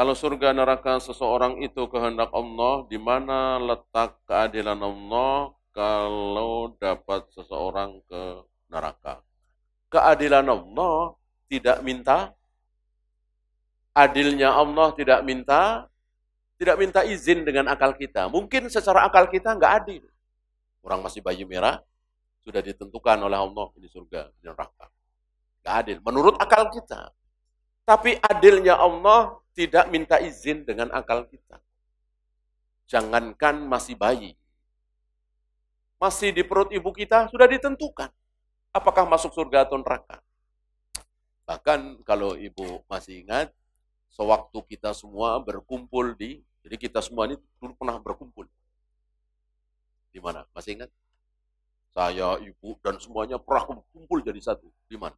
Kalau surga neraka seseorang itu kehendak Allah, di mana letak keadilan Allah kalau dapat seseorang ke neraka? Keadilan Allah tidak minta, adilnya Allah tidak minta, tidak minta izin dengan akal kita. Mungkin secara akal kita nggak adil. Orang masih bayi merah, sudah ditentukan oleh Allah ini surga, ini neraka. Nggak adil, menurut akal kita. Tapi adilnya Allah tidak minta izin dengan akal kita. Jangankan masih bayi. Masih di perut ibu kita sudah ditentukan. Apakah masuk surga atau neraka. Bahkan kalau ibu masih ingat, sewaktu kita semua berkumpul di, jadi kita semua ini dulu pernah berkumpul. Di mana? Masih ingat? Saya, ibu, dan semuanya pernah berkumpul jadi satu. Di mana?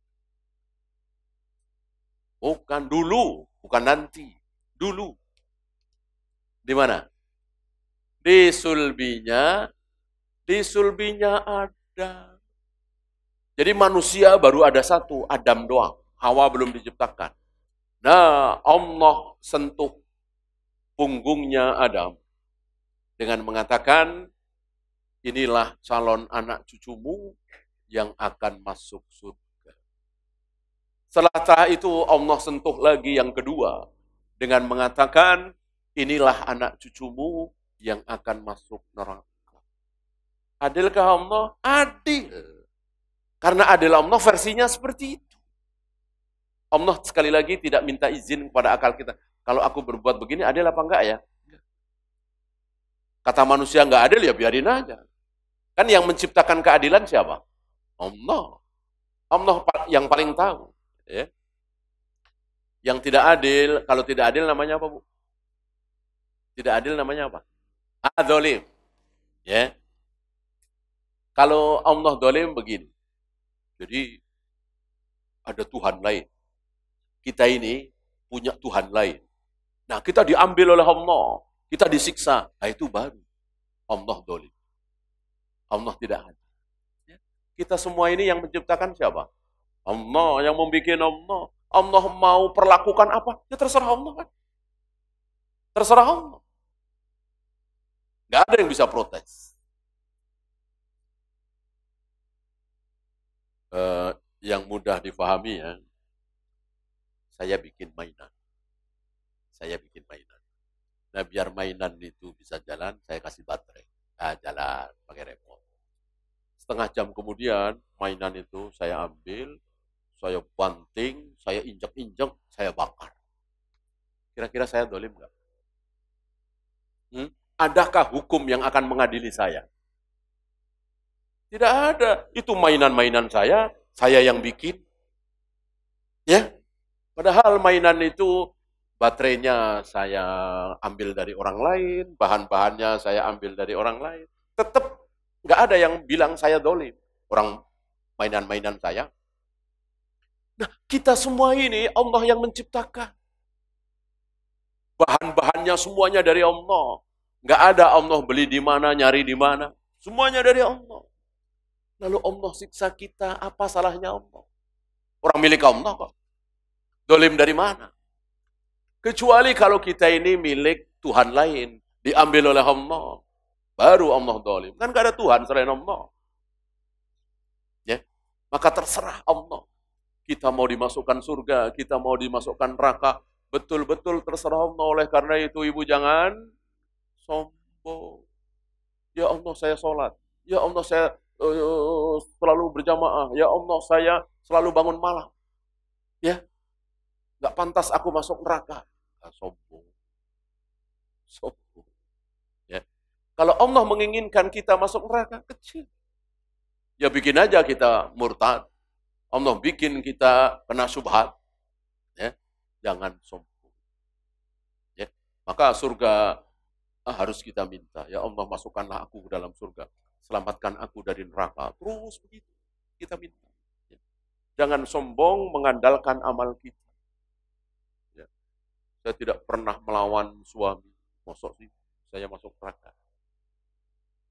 Bukan dulu, bukan nanti dulu. Di mana? Di sulbinya, di sulbinya ada. Jadi manusia baru ada satu, Adam doang. Hawa belum diciptakan. Nah, Allah sentuh punggungnya Adam dengan mengatakan, inilah calon anak cucumu yang akan masuk surga. Setelah itu Allah sentuh lagi yang kedua dengan mengatakan, inilah anak cucumu yang akan masuk neraka. Adilkah Allah? Adil. Karena adil Allah versinya seperti itu. Allah sekali lagi tidak minta izin kepada akal kita. Kalau aku berbuat begini, adil apa enggak ya? Kata manusia enggak adil, ya biarin aja. Kan yang menciptakan keadilan siapa? Allah. Allah yang paling tahu. Ya. Yang tidak adil, kalau tidak adil namanya apa, Bu? Tidak adil namanya apa? Adzolim. Ya. Kalau Allah dolim begini. Jadi ada Tuhan lain. Kita ini punya Tuhan lain. Nah, kita diambil oleh Allah. Kita disiksa. Nah, itu baru. Allah dolim. Allah tidak adil. Ya. Kita semua ini yang menciptakan siapa? Allah yang membuat Allah. Allah mau perlakukan apa, ya terserah Allah kan. Terserah Allah. Gak ada yang bisa protes. Uh, yang mudah difahami ya, saya bikin mainan. Saya bikin mainan. Nah biar mainan itu bisa jalan, saya kasih baterai. Nah, jalan pakai remote. Setengah jam kemudian mainan itu saya ambil, saya banting, saya injak-injak, saya bakar. Kira-kira saya dolim nggak? Hmm? Adakah hukum yang akan mengadili saya? Tidak ada. Itu mainan-mainan saya, saya yang bikin. Ya, Padahal mainan itu baterainya saya ambil dari orang lain, bahan-bahannya saya ambil dari orang lain. Tetap nggak ada yang bilang saya dolim. Orang mainan-mainan saya Nah, kita semua ini Allah yang menciptakan. Bahan-bahannya semuanya dari Allah. Nggak ada Allah beli di mana, nyari di mana. Semuanya dari Allah. Lalu Allah siksa kita, apa salahnya Allah? Orang milik Allah kok. Dolim dari mana? Kecuali kalau kita ini milik Tuhan lain. Diambil oleh Allah. Baru Allah dolim. Kan gak ada Tuhan selain Allah. Ya? Maka terserah Allah. Kita mau dimasukkan surga, kita mau dimasukkan neraka. Betul-betul terserah Allah. Oleh karena itu ibu jangan sombong. Ya Allah saya sholat. Ya Allah saya uh, selalu berjamaah. Ya Allah saya selalu bangun malam. Ya. Gak pantas aku masuk neraka. Nah, sombong. Sombong. Ya. Kalau Allah menginginkan kita masuk neraka, kecil. Ya bikin aja kita murtad. Allah bikin kita kena subhat, ya, jangan sombong. Ya. Maka surga ah, harus kita minta, ya Allah masukkanlah aku ke dalam surga, selamatkan aku dari neraka. Terus begitu, kita minta. Ya. Jangan sombong mengandalkan amal kita. Ya. Saya tidak pernah melawan suami, masuk sih, saya masuk neraka.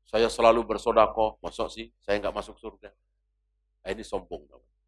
Saya selalu bersodakoh, masuk sih, saya nggak masuk surga. Nah, ini sombong namanya.